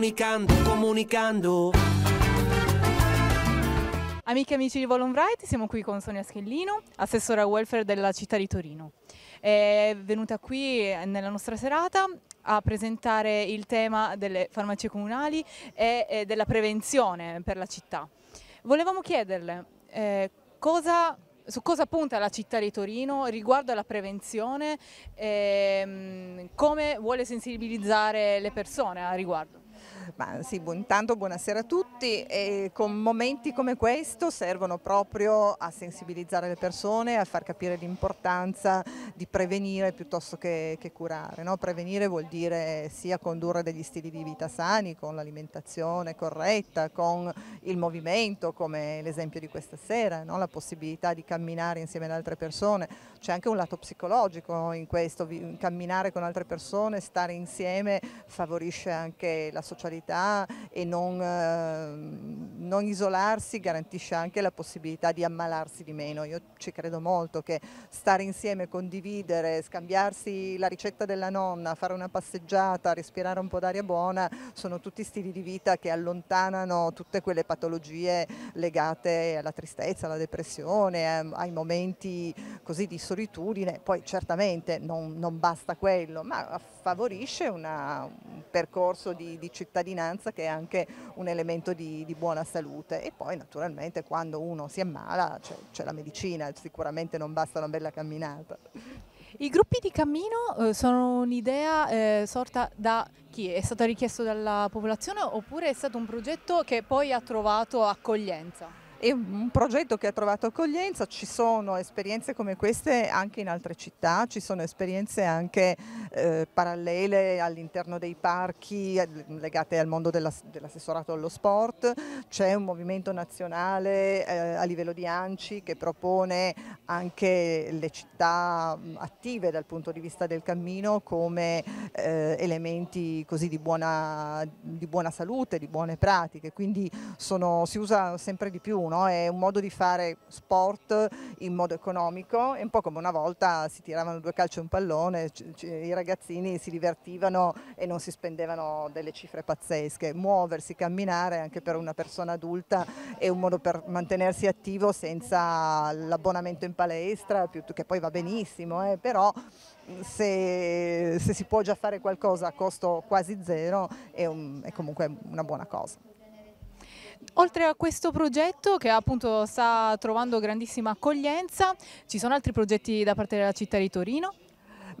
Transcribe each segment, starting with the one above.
comunicando, comunicando. Amiche e amici di Volonbright, siamo qui con Sonia Schellino, assessora welfare della città di Torino. È venuta qui eh, nella nostra serata a presentare il tema delle farmacie comunali e della prevenzione per la città. Volevamo chiederle eh, cosa su cosa punta la città di Torino riguardo alla prevenzione e ehm, come vuole sensibilizzare le persone a riguardo. Ma sì, bu intanto buonasera a tutti e con momenti come questo servono proprio a sensibilizzare le persone, a far capire l'importanza di prevenire piuttosto che, che curare. No? Prevenire vuol dire sia condurre degli stili di vita sani, con l'alimentazione corretta, con il movimento come l'esempio di questa sera, no? la possibilità di camminare insieme ad altre persone. C'è anche un lato psicologico in questo, camminare con altre persone, stare insieme favorisce anche la società socialità e non, eh, non, isolarsi garantisce anche la possibilità di ammalarsi di meno. Io ci credo molto che stare insieme, condividere, scambiarsi la ricetta della nonna, fare una passeggiata, respirare un po' d'aria buona, sono tutti stili di vita che allontanano tutte quelle patologie legate alla tristezza, alla depressione, ehm, ai momenti così di solitudine. Poi certamente non, non basta quello, ma favorisce una percorso di, di cittadinanza che è anche un elemento di, di, buona salute e poi naturalmente quando uno si ammala c'è la medicina, sicuramente non basta una bella camminata. I gruppi di cammino eh, sono un'idea eh, sorta da chi? È stato richiesto dalla popolazione oppure è stato un progetto che poi ha trovato accoglienza? È un progetto che ha trovato accoglienza, ci sono esperienze come queste anche in altre città, ci sono esperienze anche eh, parallele all'interno dei parchi legate al mondo dell'assessorato allo sport, c'è un movimento nazionale eh, a livello di ANCI che propone anche le città attive dal punto di vista del cammino come eh, elementi così di buona, di buona salute, di buone pratiche, quindi sono, si usa sempre di più no? è un modo di fare sport in modo economico, è un po' come una volta si tiravano due calci e un pallone, i ragazzini si divertivano e non si spendevano delle cifre pazzesche, muoversi, camminare anche per una persona adulta è un modo per mantenersi attivo senza l'abbonamento in palestra, che poi va benissimo, eh, però se, se, si può già fare qualcosa a costo quasi zero è, un, è comunque una buona cosa. Oltre a questo progetto che appunto sta trovando grandissima accoglienza, ci sono altri progetti da parte della città di Torino?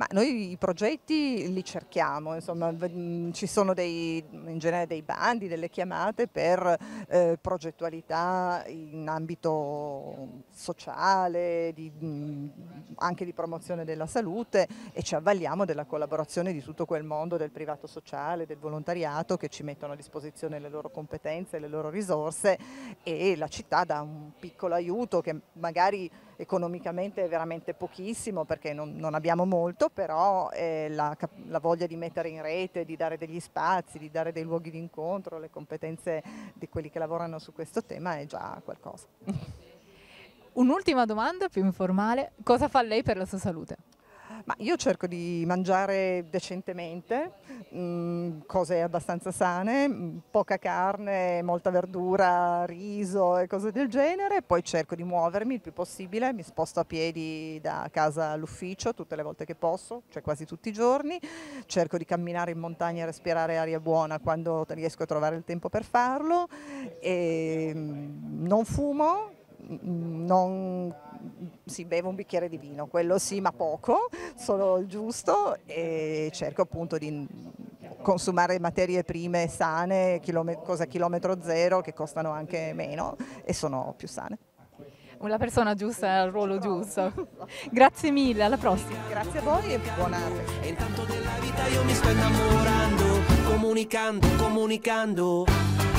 Ma noi i progetti li cerchiamo, insomma, mm, ci sono dei, in genere dei bandi, delle chiamate per eh, progettualità in ambito sociale, di, mm, anche di promozione della salute e ci avvaliamo della collaborazione di tutto quel mondo del privato sociale, del volontariato che ci mettono a disposizione le loro competenze, le loro risorse e la città dà un piccolo aiuto che magari economicamente è veramente pochissimo perché non, non abbiamo molto, però eh, la, la, voglia di mettere in rete, di dare degli spazi, di dare dei luoghi di incontro, le competenze di quelli che lavorano su questo tema è già qualcosa. Un'ultima domanda più informale, cosa fa lei per la sua salute? Ma io cerco di mangiare decentemente, mh, mm, cose abbastanza sane, mm, poca carne, molta verdura, riso e cose del genere, poi cerco di muovermi il più possibile, mi sposto a piedi da casa all'ufficio tutte le volte che posso, cioè quasi tutti i giorni, cerco di camminare in montagna e respirare aria buona quando riesco a trovare il tempo per farlo, e, ehm, mh, non fumo, mm, non si beve un bicchiere di vino, quello sì ma poco, solo il giusto e cerco appunto di consumare materie prime sane, cosa chilometro zero che costano anche meno e sono più sane. La persona giusta al ruolo giusto. Grazie mille, alla prossima. Grazie a voi e buona E intanto della vita io mi sto innamorando, comunicando, comunicando.